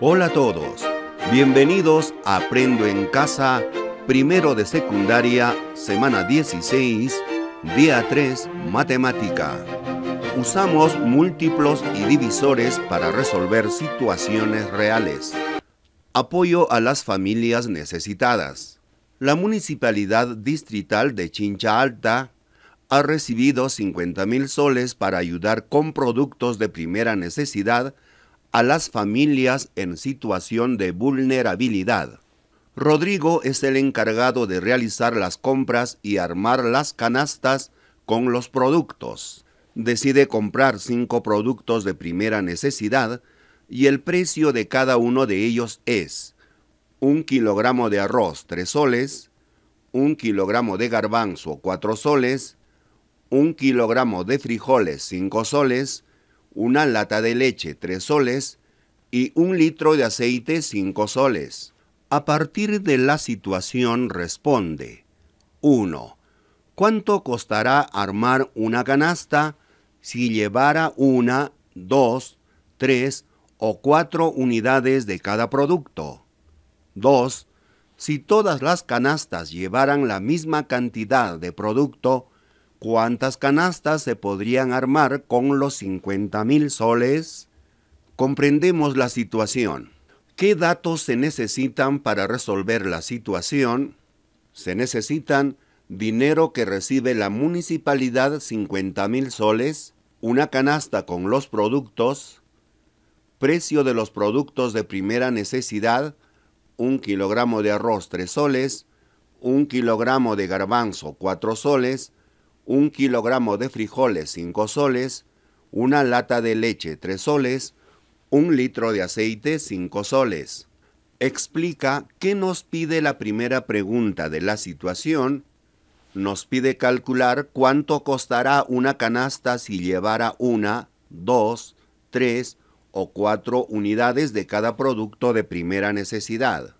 Hola a todos, bienvenidos a Aprendo en Casa, primero de secundaria, semana 16, día 3, matemática. Usamos múltiplos y divisores para resolver situaciones reales. Apoyo a las familias necesitadas. La Municipalidad Distrital de Chincha Alta ha recibido 50 mil soles para ayudar con productos de primera necesidad a las familias en situación de vulnerabilidad. Rodrigo es el encargado de realizar las compras y armar las canastas con los productos. Decide comprar cinco productos de primera necesidad y el precio de cada uno de ellos es un kilogramo de arroz tres soles, un kilogramo de garbanzo cuatro soles, un kilogramo de frijoles cinco soles, una lata de leche, 3 soles, y un litro de aceite, 5 soles. A partir de la situación responde. 1. ¿Cuánto costará armar una canasta si llevara una, dos, tres o cuatro unidades de cada producto? 2. Si todas las canastas llevaran la misma cantidad de producto, ¿Cuántas canastas se podrían armar con los 50 mil soles? Comprendemos la situación. ¿Qué datos se necesitan para resolver la situación? Se necesitan dinero que recibe la municipalidad 50,000 mil soles, una canasta con los productos, precio de los productos de primera necesidad, un kilogramo de arroz 3 soles, un kilogramo de garbanzo 4 soles, un kilogramo de frijoles 5 soles, una lata de leche 3 soles, un litro de aceite 5 soles. Explica qué nos pide la primera pregunta de la situación. Nos pide calcular cuánto costará una canasta si llevara una, dos, tres o cuatro unidades de cada producto de primera necesidad.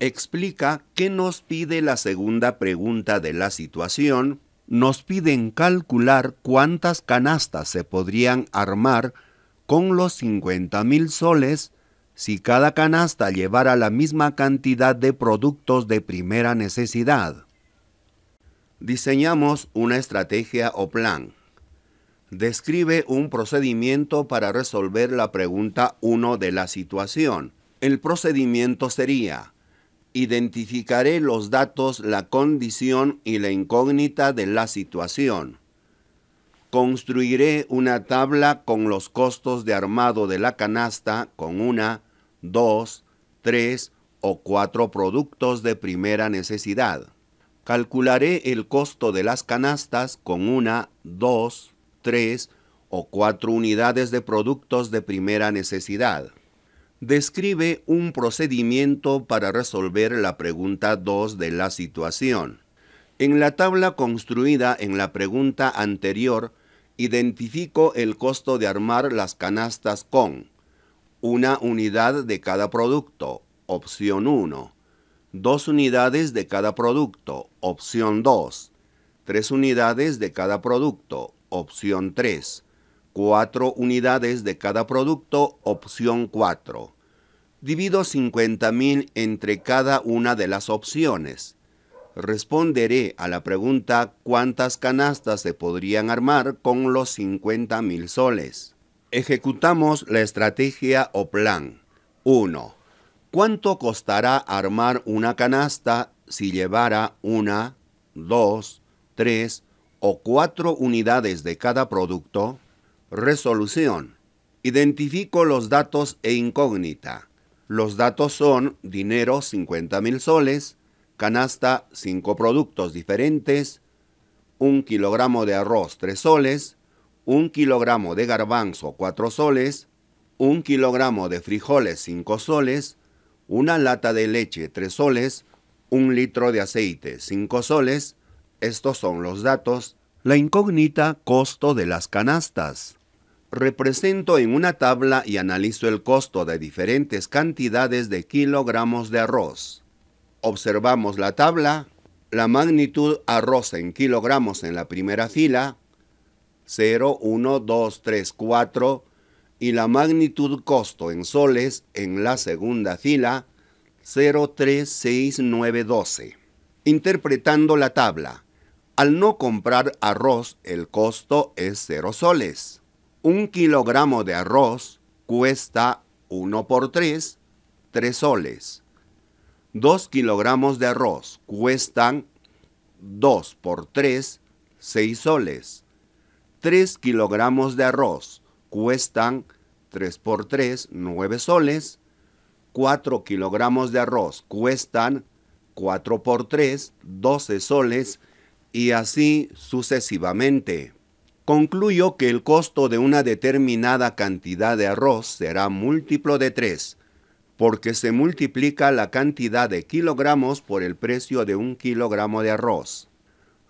Explica qué nos pide la segunda pregunta de la situación nos piden calcular cuántas canastas se podrían armar con los 50,000 mil soles si cada canasta llevara la misma cantidad de productos de primera necesidad. Diseñamos una estrategia o plan. Describe un procedimiento para resolver la pregunta 1 de la situación. El procedimiento sería identificaré los datos, la condición y la incógnita de la situación. Construiré una tabla con los costos de armado de la canasta con una, dos, tres o cuatro productos de primera necesidad. Calcularé el costo de las canastas con una, dos, tres o cuatro unidades de productos de primera necesidad describe un procedimiento para resolver la pregunta 2 de la situación. En la tabla construida en la pregunta anterior, identifico el costo de armar las canastas con una unidad de cada producto, opción 1, dos unidades de cada producto, opción 2, tres unidades de cada producto, opción 3, 4 unidades de cada producto, opción 4. Divido 50.000 entre cada una de las opciones. Responderé a la pregunta cuántas canastas se podrían armar con los 50.000 soles. Ejecutamos la estrategia o plan. 1. ¿Cuánto costará armar una canasta si llevara una, dos, tres o cuatro unidades de cada producto? Resolución. Identifico los datos e incógnita. Los datos son dinero 50,000 soles, canasta 5 productos diferentes, 1 kilogramo de arroz 3 soles, 1 kilogramo de garbanzo 4 soles, 1 kilogramo de frijoles 5 soles, una lata de leche 3 soles, 1 litro de aceite 5 soles. Estos son los datos. La incógnita costo de las canastas represento en una tabla y analizo el costo de diferentes cantidades de kilogramos de arroz. Observamos la tabla, la magnitud arroz en kilogramos en la primera fila, 0, 1, 2, 3, 4, y la magnitud costo en soles en la segunda fila, 0, 3, 6, 9, 12. Interpretando la tabla, al no comprar arroz, el costo es 0 soles un kilogramo de arroz cuesta 1 por 3, 3 soles. 2 kilogramos de arroz cuestan 2 por 3, 6 soles. 3 kilogramos de arroz cuestan 3 por 3, 9 soles. 4 kilogramos de arroz cuestan 4 por 3, 12 soles y así sucesivamente. Concluyo que el costo de una determinada cantidad de arroz será múltiplo de 3, porque se multiplica la cantidad de kilogramos por el precio de un kilogramo de arroz.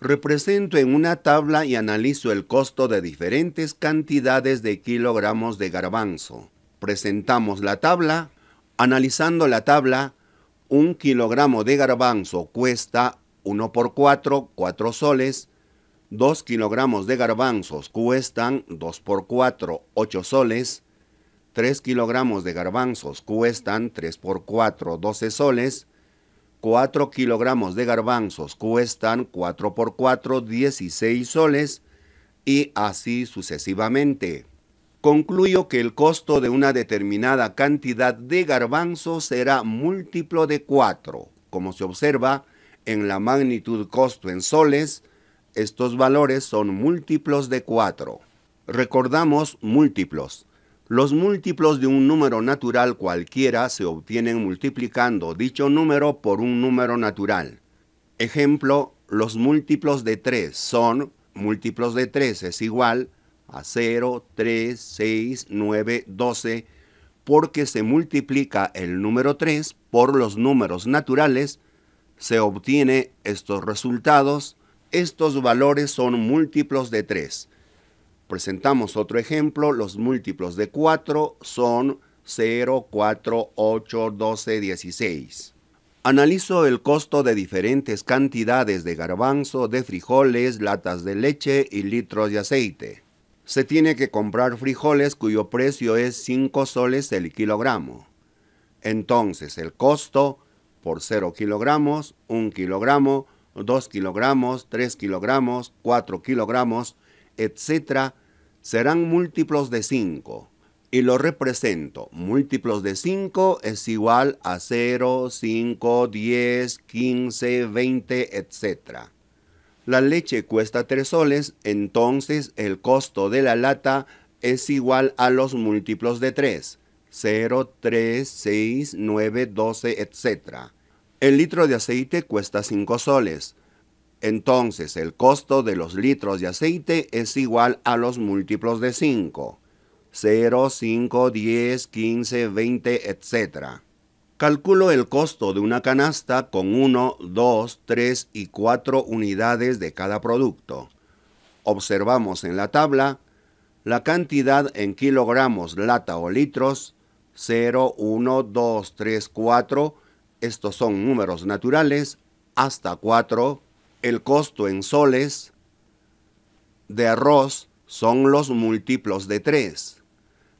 Represento en una tabla y analizo el costo de diferentes cantidades de kilogramos de garbanzo. Presentamos la tabla. Analizando la tabla, un kilogramo de garbanzo cuesta 1 por 4, 4 soles, 2 kilogramos de garbanzos cuestan 2 por 4, 8 soles. 3 kilogramos de garbanzos cuestan 3 por 4, 12 soles. 4 kilogramos de garbanzos cuestan 4 por 4, 16 soles. Y así sucesivamente. Concluyo que el costo de una determinada cantidad de garbanzos será múltiplo de 4, como se observa en la magnitud costo en soles, estos valores son múltiplos de 4. Recordamos múltiplos. Los múltiplos de un número natural cualquiera se obtienen multiplicando dicho número por un número natural. Ejemplo, los múltiplos de 3 son múltiplos de 3 es igual a 0, 3, 6, 9, 12, porque se multiplica el número 3 por los números naturales, se obtiene estos resultados estos valores son múltiplos de 3. Presentamos otro ejemplo, los múltiplos de 4 son 0, 4, 8, 12, 16. Analizo el costo de diferentes cantidades de garbanzo, de frijoles, latas de leche y litros de aceite. Se tiene que comprar frijoles cuyo precio es 5 soles el kilogramo. Entonces el costo por 0 kilogramos, 1 kilogramo, 2 kilogramos, 3 kilogramos, 4 kilogramos, etc., serán múltiplos de 5. Y lo represento. Múltiplos de 5 es igual a 0, 5, 10, 15, 20, etc. La leche cuesta 3 soles, entonces el costo de la lata es igual a los múltiplos de 3. 0, 3, 6, 9, 12, etc. El litro de aceite cuesta 5 soles. Entonces, el costo de los litros de aceite es igual a los múltiplos de 5. 0, 5, 10, 15, 20, etc. Calculo el costo de una canasta con 1, 2, 3 y 4 unidades de cada producto. Observamos en la tabla la cantidad en kilogramos, lata o litros, 0, 1, 2, 3, 4 estos son números naturales, hasta 4, el costo en soles de arroz son los múltiplos de 3,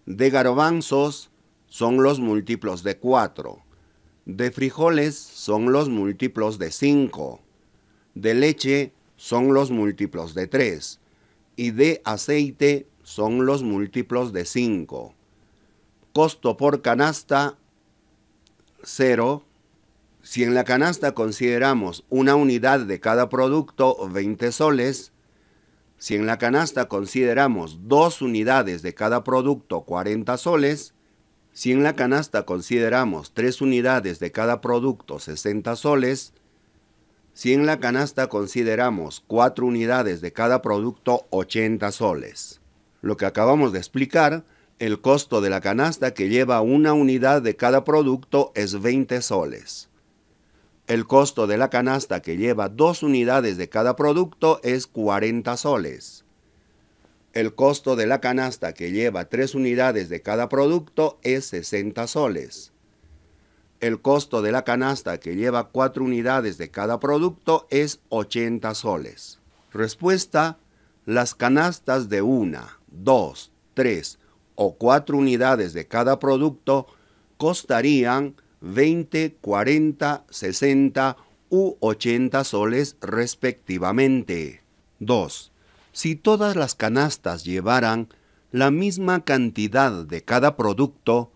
de garbanzos son los múltiplos de 4, de frijoles son los múltiplos de 5, de leche son los múltiplos de 3 y de aceite son los múltiplos de 5. Costo por canasta 0 si en la canasta consideramos una unidad de cada producto, 20 soles. Si en la canasta consideramos dos unidades de cada producto, 40 soles. Si en la canasta consideramos tres unidades de cada producto, 60 soles. Si en la canasta consideramos cuatro unidades de cada producto, 80 soles. Lo que acabamos de explicar el costo de la canasta que lleva una unidad de cada producto es 20 soles. El costo de la canasta que lleva dos unidades de cada producto es 40 soles. El costo de la canasta que lleva tres unidades de cada producto es 60 soles. El costo de la canasta que lleva cuatro unidades de cada producto es 80 soles. Respuesta. Las canastas de una, dos, tres o cuatro unidades de cada producto costarían 20, 40, 60 u 80 soles respectivamente. 2. Si todas las canastas llevaran la misma cantidad de cada producto,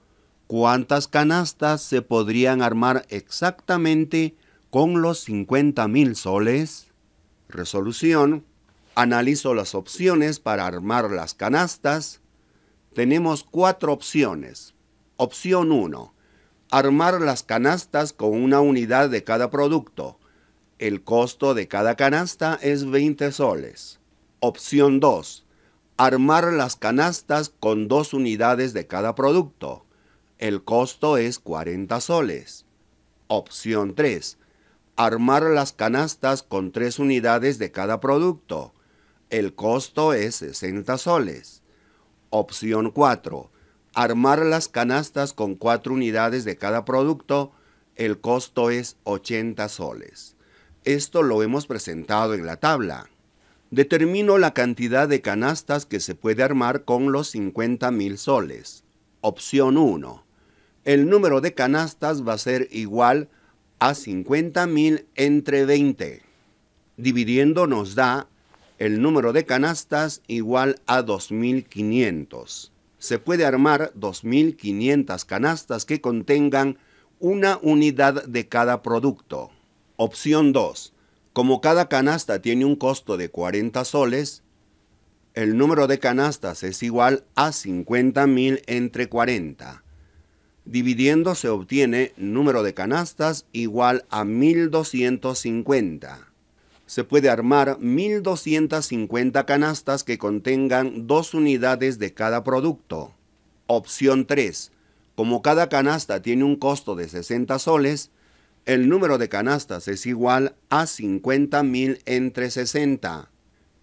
¿cuántas canastas se podrían armar exactamente con los 50 mil soles? Resolución. Analizo las opciones para armar las canastas. Tenemos cuatro opciones. Opción 1 armar las canastas con una unidad de cada producto. El costo de cada canasta es 20 soles. Opción 2. Armar las canastas con dos unidades de cada producto. El costo es 40 soles. Opción 3. Armar las canastas con tres unidades de cada producto. El costo es 60 soles. Opción 4 armar las canastas con cuatro unidades de cada producto, el costo es 80 soles. Esto lo hemos presentado en la tabla. Determino la cantidad de canastas que se puede armar con los 50 mil soles. Opción 1. El número de canastas va a ser igual a 50 mil entre 20. Dividiendo nos da el número de canastas igual a 2500 se puede armar 2.500 canastas que contengan una unidad de cada producto. Opción 2. Como cada canasta tiene un costo de 40 soles, el número de canastas es igual a 50.000 entre 40. Dividiendo se obtiene número de canastas igual a 1250 se puede armar 1.250 canastas que contengan dos unidades de cada producto. Opción 3. Como cada canasta tiene un costo de 60 soles, el número de canastas es igual a 50.000 entre 60.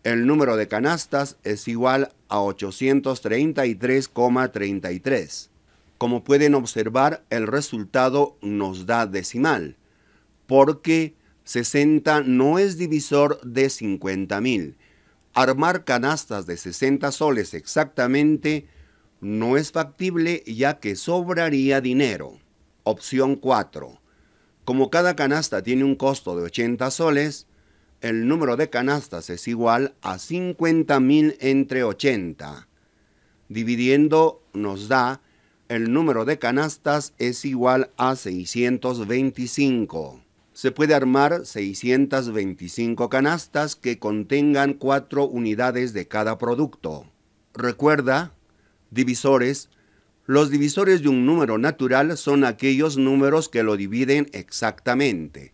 El número de canastas es igual a 833,33. Como pueden observar, el resultado nos da decimal, porque 60 no es divisor de 50,000. mil. Armar canastas de 60 soles exactamente no es factible ya que sobraría dinero. Opción 4. Como cada canasta tiene un costo de 80 soles, el número de canastas es igual a 50.000 entre 80. Dividiendo nos da el número de canastas es igual a 625 se puede armar 625 canastas que contengan 4 unidades de cada producto. Recuerda, divisores, los divisores de un número natural son aquellos números que lo dividen exactamente.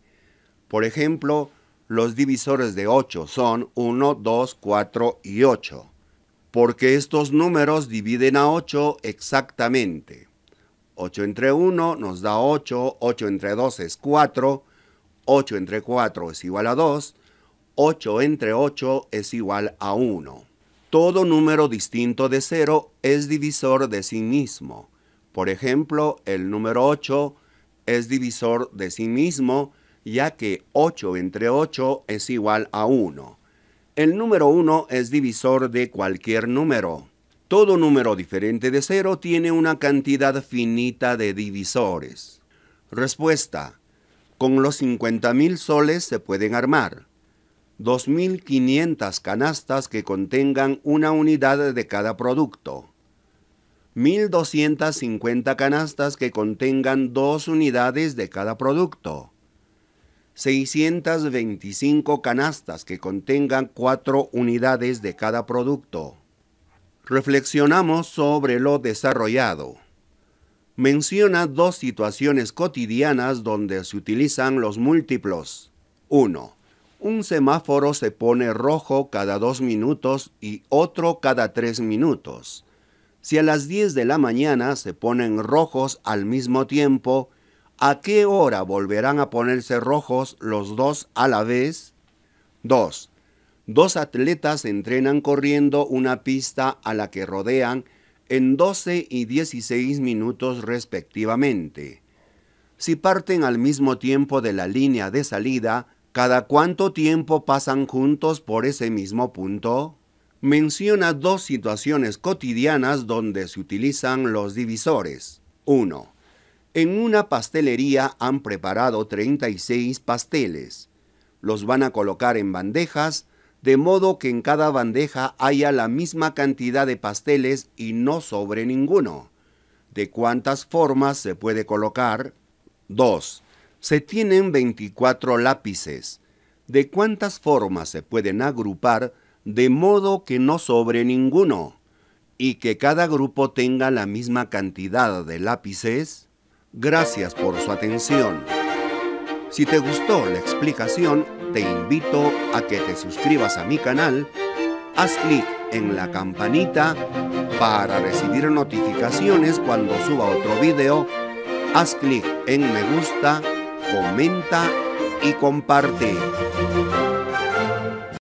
Por ejemplo, los divisores de 8 son 1, 2, 4 y 8, porque estos números dividen a 8 exactamente. 8 entre 1 nos da 8, 8 entre 2 es 4, 8 entre 4 es igual a 2, 8 entre 8 es igual a 1. Todo número distinto de 0 es divisor de sí mismo. Por ejemplo, el número 8 es divisor de sí mismo, ya que 8 entre 8 es igual a 1. El número 1 es divisor de cualquier número. Todo número diferente de 0 tiene una cantidad finita de divisores. Respuesta. Con los 50,000 soles se pueden armar 2.500 canastas que contengan una unidad de cada producto. 1.250 canastas que contengan dos unidades de cada producto. 625 canastas que contengan cuatro unidades de cada producto. Reflexionamos sobre lo desarrollado menciona dos situaciones cotidianas donde se utilizan los múltiplos. 1. Un semáforo se pone rojo cada dos minutos y otro cada tres minutos. Si a las 10 de la mañana se ponen rojos al mismo tiempo, ¿a qué hora volverán a ponerse rojos los dos a la vez? 2. Dos atletas entrenan corriendo una pista a la que rodean en 12 y 16 minutos respectivamente. Si parten al mismo tiempo de la línea de salida, ¿cada cuánto tiempo pasan juntos por ese mismo punto? Menciona dos situaciones cotidianas donde se utilizan los divisores. 1. En una pastelería han preparado 36 pasteles. Los van a colocar en bandejas de modo que en cada bandeja haya la misma cantidad de pasteles y no sobre ninguno. ¿De cuántas formas se puede colocar? 2. Se tienen 24 lápices. ¿De cuántas formas se pueden agrupar de modo que no sobre ninguno? Y que cada grupo tenga la misma cantidad de lápices. Gracias por su atención. Si te gustó la explicación, te invito a que te suscribas a mi canal, haz clic en la campanita para recibir notificaciones cuando suba otro video, haz clic en me gusta, comenta y comparte.